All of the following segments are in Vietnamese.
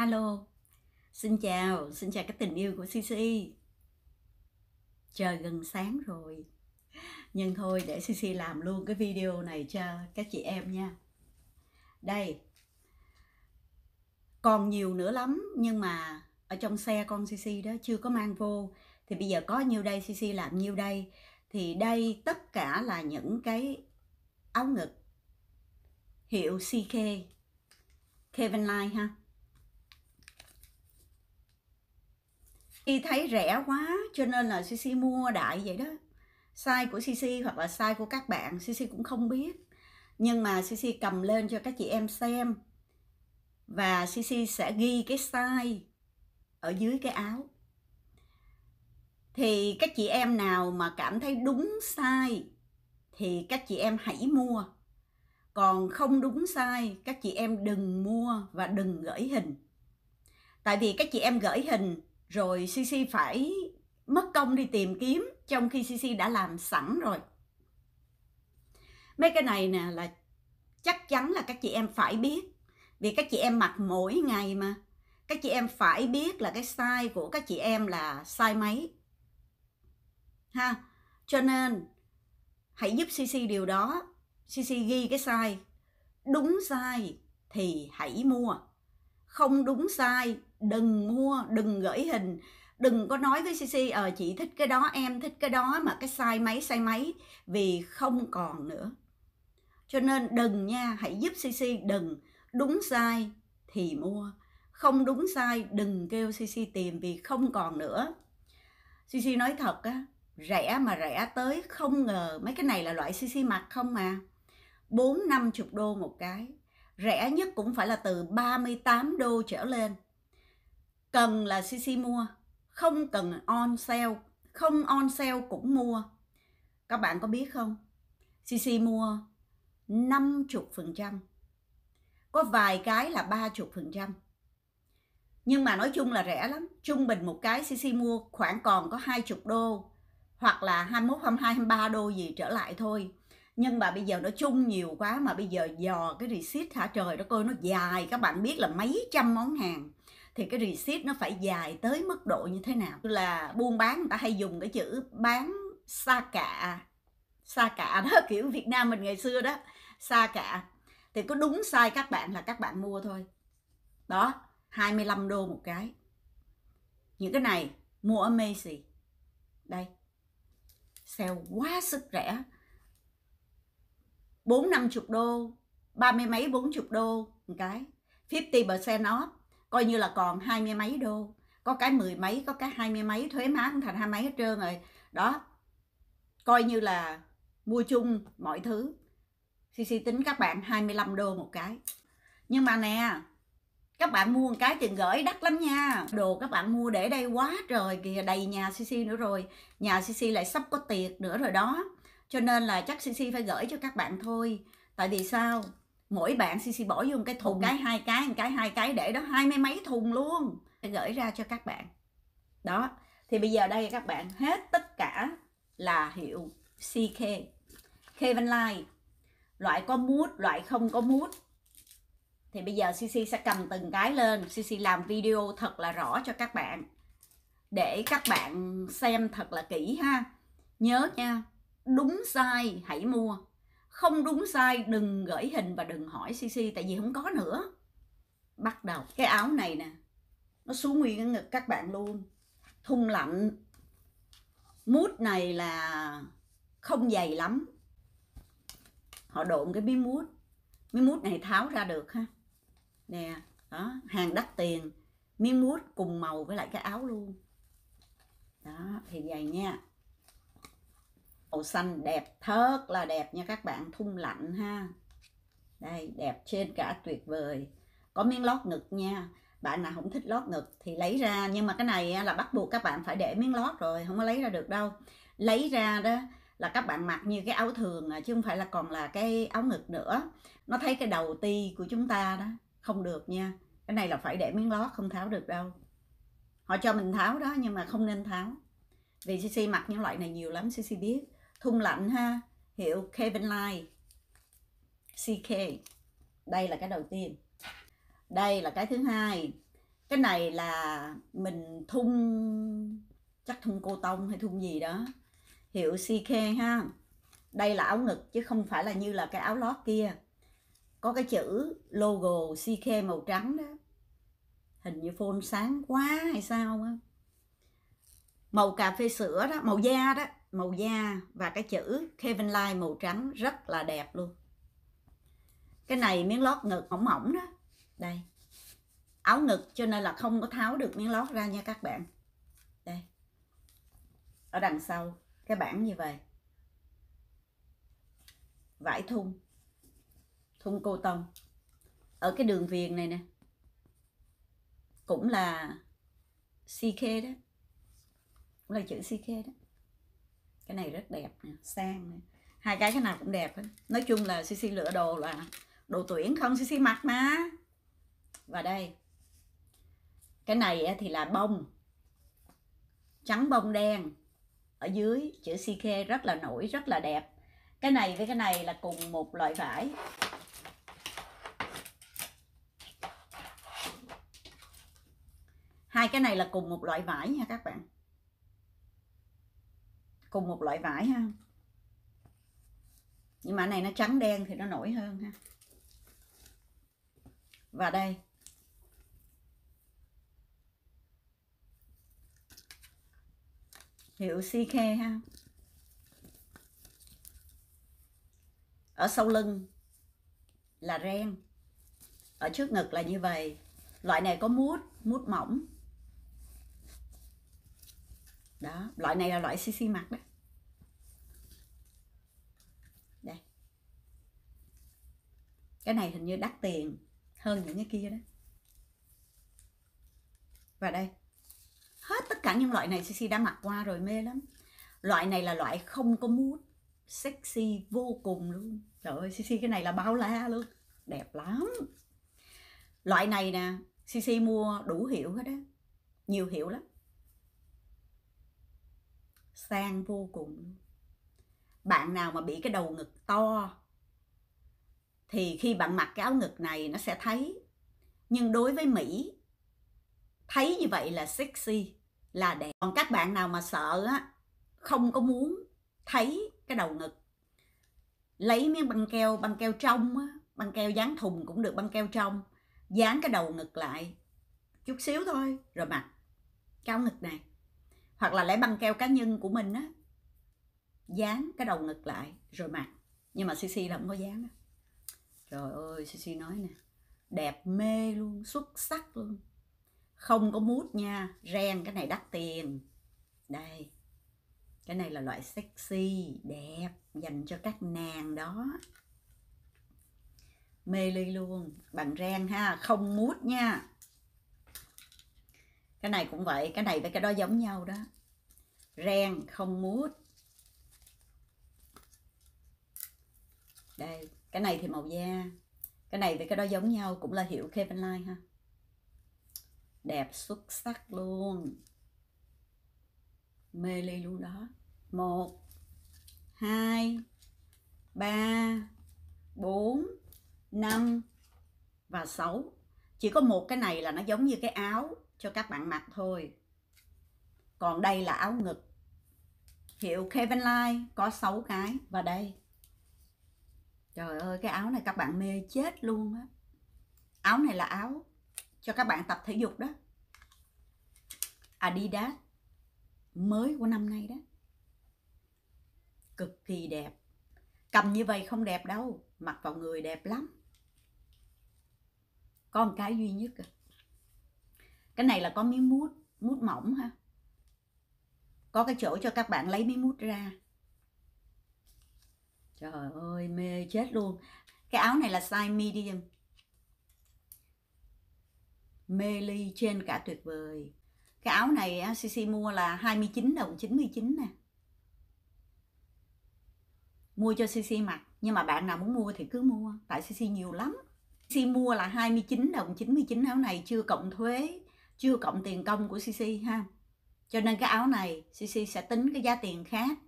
Hello, xin chào, xin chào các tình yêu của CC e. Trời gần sáng rồi Nhưng thôi để CC e làm luôn cái video này cho các chị em nha Đây Còn nhiều nữa lắm nhưng mà ở trong xe con CC e đó chưa có mang vô Thì bây giờ có nhiêu đây CC làm nhiêu đây Thì đây tất cả là những cái áo ngực hiệu CK Kevin Line ha y thấy rẻ quá cho nên là cc mua đại vậy đó size của cc hoặc là size của các bạn cc cũng không biết nhưng mà cc cầm lên cho các chị em xem và cc sẽ ghi cái size ở dưới cái áo thì các chị em nào mà cảm thấy đúng size thì các chị em hãy mua còn không đúng size các chị em đừng mua và đừng gửi hình tại vì các chị em gửi hình rồi CC phải mất công đi tìm kiếm trong khi CC đã làm sẵn rồi mấy cái này nè là chắc chắn là các chị em phải biết vì các chị em mặc mỗi ngày mà các chị em phải biết là cái size của các chị em là size mấy ha cho nên hãy giúp CC điều đó CC ghi cái size đúng size thì hãy mua không đúng size đừng mua đừng gửi hình đừng có nói với CC ờ chị thích cái đó em thích cái đó mà cái sai máy sai máy vì không còn nữa cho nên đừng nha hãy giúp CC đừng đúng sai thì mua không đúng sai đừng kêu CC tìm vì không còn nữa CC nói thật á rẻ mà rẻ tới không ngờ mấy cái này là loại CC mặt không mà bốn năm chục đô một cái rẻ nhất cũng phải là từ 38 đô trở lên cần là CC mua không cần on sale không on sale cũng mua các bạn có biết không CC mua 50% có vài cái là 30% nhưng mà nói chung là rẻ lắm trung bình một cái CC mua khoảng còn có 20 đô hoặc là 21, 22, 23 đô gì trở lại thôi nhưng mà bây giờ nó chung nhiều quá mà bây giờ dò cái receipt hả trời đó coi nó dài các bạn biết là mấy trăm món hàng thì cái receipt nó phải dài tới mức độ như thế nào là buôn bán người ta hay dùng cái chữ bán xa cả xa cả đó kiểu Việt Nam mình ngày xưa đó xa cả thì có đúng sai các bạn là các bạn mua thôi đó 25 đô một cái những cái này mua ở Macy đây sale quá sức rẻ bốn năm chục đô ba mươi mấy bốn chục đô một cái 50% off coi như là còn hai mươi mấy đô có cái mười mấy có cái hai mươi mấy thuế má cũng thành hai mấy hết trơn rồi đó coi như là mua chung mọi thứ CC tính các bạn 25 đô một cái nhưng mà nè các bạn mua một cái tiền gửi đắt lắm nha đồ các bạn mua để đây quá trời kìa đầy nhà CC nữa rồi nhà CC lại sắp có tiệc nữa rồi đó cho nên là chắc CC phải gửi cho các bạn thôi tại vì sao mỗi bạn cc bỏ vô một cái thùng ừ. cái hai cái một cái hai cái để đó hai mấy mấy thùng luôn gửi ra cho các bạn đó thì bây giờ đây các bạn hết tất cả là hiệu CK Kevin Light loại có mút loại không có mút thì bây giờ CC sẽ cầm từng cái lên CC làm video thật là rõ cho các bạn để các bạn xem thật là kỹ ha nhớ nha đúng sai hãy mua không đúng sai đừng gửi hình và đừng hỏi cc tại vì không có nữa bắt đầu cái áo này nè nó xuống nguyên cái ngực các bạn luôn thun lạnh mút này là không dày lắm họ độn cái bí mút miếng mút này tháo ra được ha nè đó hàng đắt tiền miếng mút cùng màu với lại cái áo luôn đó thì vậy nha màu xanh đẹp thớt là đẹp nha các bạn thun lạnh ha đây đẹp trên cả tuyệt vời có miếng lót ngực nha bạn nào không thích lót ngực thì lấy ra nhưng mà cái này là bắt buộc các bạn phải để miếng lót rồi không có lấy ra được đâu lấy ra đó là các bạn mặc như cái áo thường à, chứ không phải là còn là cái áo ngực nữa nó thấy cái đầu ti của chúng ta đó không được nha cái này là phải để miếng lót không tháo được đâu họ cho mình tháo đó nhưng mà không nên tháo vì cc mặc những loại này nhiều lắm cc biết thun lạnh ha hiệu Kevin Line CK đây là cái đầu tiên đây là cái thứ hai cái này là mình thun chắc thun cô tông hay thun gì đó hiệu CK ha đây là áo ngực chứ không phải là như là cái áo lót kia có cái chữ logo CK màu trắng đó hình như phone sáng quá hay sao á màu cà phê sữa đó màu da đó màu da và cái chữ Kevin Light màu trắng rất là đẹp luôn cái này miếng lót ngực mỏng mỏng đó đây áo ngực cho nên là không có tháo được miếng lót ra nha các bạn đây ở đằng sau cái bảng như vậy vải thun thun cô tông ở cái đường viền này nè cũng là CK đó cũng là chữ CK đó cái này rất đẹp nè sang nè hai cái cái nào cũng đẹp hết nói chung là cc lựa đồ là đồ tuyển không cc mặc mà và đây cái này thì là bông trắng bông đen ở dưới chữ CK rất là nổi rất là đẹp cái này với cái này là cùng một loại vải hai cái này là cùng một loại vải nha các bạn cùng một loại vải ha nhưng mà này nó trắng đen thì nó nổi hơn ha và đây hiệu CK ha ở sau lưng là ren ở trước ngực là như vậy loại này có mút mút mỏng đó loại này là loại cc mặt đó đây cái này hình như đắt tiền hơn những cái kia đó và đây hết tất cả những loại này cc đã mặc qua rồi mê lắm loại này là loại không có mút sexy vô cùng luôn trời ơi cc cái này là bao la luôn đẹp lắm loại này nè cc mua đủ hiệu hết á nhiều hiệu lắm sang vô cùng bạn nào mà bị cái đầu ngực to thì khi bạn mặc cái áo ngực này nó sẽ thấy nhưng đối với mỹ thấy như vậy là sexy là đẹp còn các bạn nào mà sợ á không có muốn thấy cái đầu ngực lấy miếng băng keo băng keo trong á băng keo dán thùng cũng được băng keo trong dán cái đầu ngực lại chút xíu thôi rồi mặc áo ngực này hoặc là lấy băng keo cá nhân của mình á dán cái đầu ngực lại rồi mặc nhưng mà Sisi là không có dán đó. trời ơi Sisi nói nè đẹp mê luôn xuất sắc luôn không có mút nha ren cái này đắt tiền đây cái này là loại sexy đẹp dành cho các nàng đó mê ly luôn bằng ren ha không mút nha cái này cũng vậy cái này với cái đó giống nhau đó ren không mút đây cái này thì màu da cái này với cái đó giống nhau cũng là hiệu Kevin Line ha đẹp xuất sắc luôn mê ly luôn đó một hai ba bốn năm và sáu chỉ có một cái này là nó giống như cái áo cho các bạn mặc thôi còn đây là áo ngực hiệu Kevin Line có 6 cái và đây trời ơi cái áo này các bạn mê chết luôn á áo này là áo cho các bạn tập thể dục đó Adidas mới của năm nay đó cực kỳ đẹp cầm như vậy không đẹp đâu mặc vào người đẹp lắm Con cái duy nhất à cái này là có miếng mút mút mỏng ha có cái chỗ cho các bạn lấy miếng mút ra trời ơi mê chết luôn cái áo này là size medium mê ly trên cả tuyệt vời cái áo này CC mua là 29 đồng 99 nè mua cho CC mặc nhưng mà bạn nào muốn mua thì cứ mua tại CC nhiều lắm CC mua là 29 đồng 99 áo này chưa cộng thuế chưa cộng tiền công của CC ha cho nên cái áo này CC sẽ tính cái giá tiền khác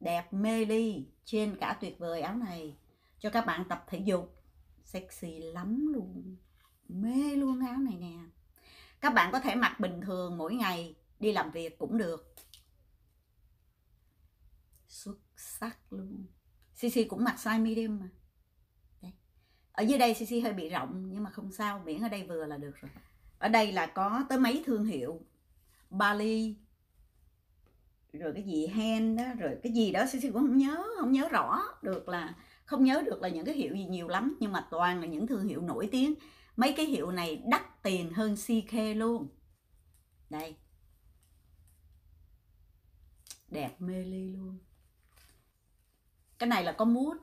đẹp mê ly trên cả tuyệt vời áo này cho các bạn tập thể dục sexy lắm luôn mê luôn áo này nè các bạn có thể mặc bình thường mỗi ngày đi làm việc cũng được xuất sắc luôn CC cũng mặc size medium mà ở dưới đây CC hơi bị rộng nhưng mà không sao miễn ở đây vừa là được rồi ở đây là có tới mấy thương hiệu Bali rồi cái gì hen đó rồi cái gì đó Sisi cũng không nhớ không nhớ rõ được là không nhớ được là những cái hiệu gì nhiều lắm nhưng mà toàn là những thương hiệu nổi tiếng mấy cái hiệu này đắt tiền hơn CK luôn đây đẹp mê ly luôn cái này là có mút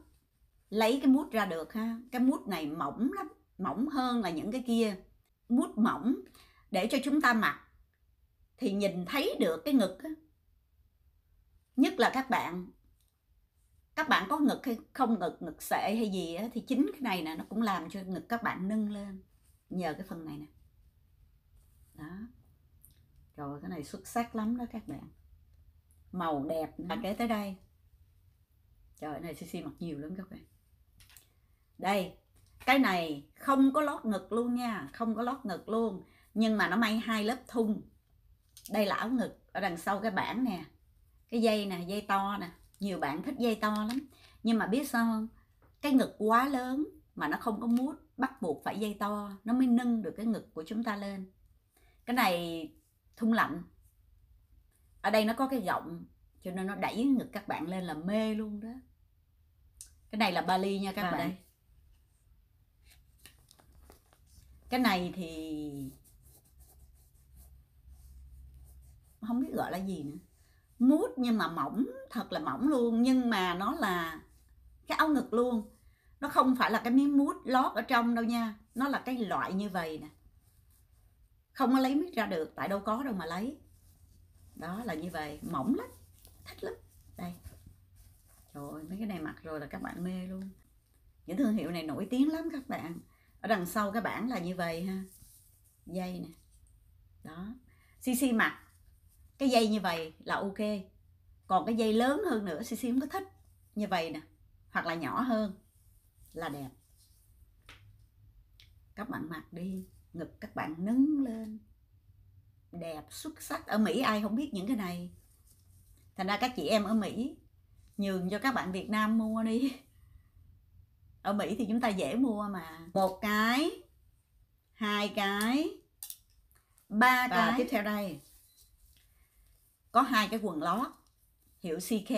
lấy cái mút ra được ha cái mút này mỏng lắm mỏng hơn là những cái kia bút mỏng để cho chúng ta mặc thì nhìn thấy được cái ngực nhất là các bạn các bạn có ngực hay không ngực ngực sệ hay gì á, thì chính cái này nè nó cũng làm cho ngực các bạn nâng lên nhờ cái phần này nè đó rồi cái này xuất sắc lắm đó các bạn màu đẹp và kế tới đây trời này cc mặc nhiều lắm các bạn đây cái này không có lót ngực luôn nha không có lót ngực luôn nhưng mà nó may hai lớp thun đây là áo ngực ở đằng sau cái bảng nè cái dây nè dây to nè nhiều bạn thích dây to lắm nhưng mà biết sao không cái ngực quá lớn mà nó không có mút bắt buộc phải dây to nó mới nâng được cái ngực của chúng ta lên cái này thun lạnh ở đây nó có cái gọng cho nên nó đẩy ngực các bạn lên là mê luôn đó cái này là bali nha các à bạn đây. cái này thì không biết gọi là gì nữa mút nhưng mà mỏng thật là mỏng luôn nhưng mà nó là cái áo ngực luôn nó không phải là cái miếng mút lót ở trong đâu nha nó là cái loại như vậy nè không có lấy miếng ra được tại đâu có đâu mà lấy đó là như vậy mỏng lắm thích lắm đây trời ơi mấy cái này mặc rồi là các bạn mê luôn những thương hiệu này nổi tiếng lắm các bạn ở đằng sau cái bảng là như vậy ha dây nè đó cc mặt cái dây như vậy là ok còn cái dây lớn hơn nữa cc không có thích như vậy nè hoặc là nhỏ hơn là đẹp các bạn mặc đi ngực các bạn nâng lên đẹp xuất sắc ở mỹ ai không biết những cái này thành ra các chị em ở mỹ nhường cho các bạn việt nam mua đi ở Mỹ thì chúng ta dễ mua mà một cái hai cái ba Và cái tiếp theo đây có hai cái quần lót hiệu CK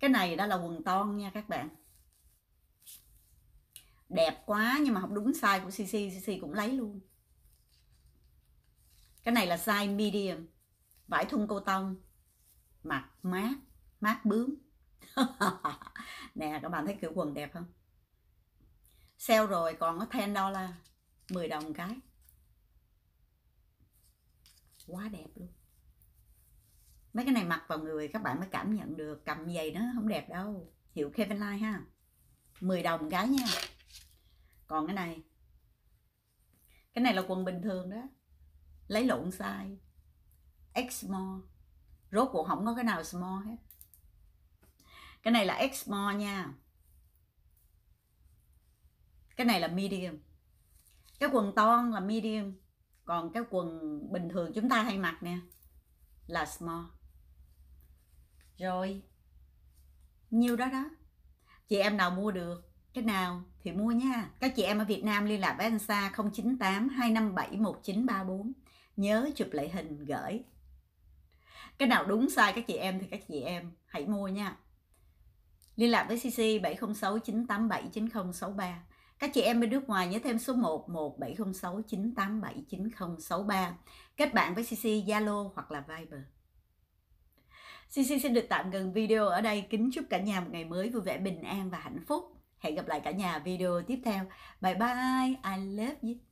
cái này đó là quần ton nha các bạn đẹp quá nhưng mà không đúng size của CC CC cũng lấy luôn cái này là size medium vải thun cô tông mặc mát mát bướm nè các bạn thấy kiểu quần đẹp không sale rồi còn có 10 dollar 10 đồng cái quá đẹp luôn mấy cái này mặc vào người các bạn mới cảm nhận được cầm giày nó không đẹp đâu hiệu Kevin Line ha 10 đồng cái nha còn cái này cái này là quần bình thường đó lấy lộn size x small rốt cuộc không có cái nào small hết cái này là small nha cái này là medium cái quần ton là medium còn cái quần bình thường chúng ta hay mặc nè là small rồi nhiêu đó đó chị em nào mua được cái nào thì mua nha các chị em ở Việt Nam liên lạc với anh Sa 098 257 1934 nhớ chụp lại hình gửi cái nào đúng sai các chị em thì các chị em hãy mua nha Liên lạc với CC 706 987 9063. Các chị em bên nước ngoài nhớ thêm số 1 1706 987 9063. Kết bạn với CC Zalo hoặc là Viber. CC xin được tạm ngừng video ở đây. Kính chúc cả nhà một ngày mới vui vẻ, bình an và hạnh phúc. Hẹn gặp lại cả nhà video tiếp theo. Bye bye. I love you.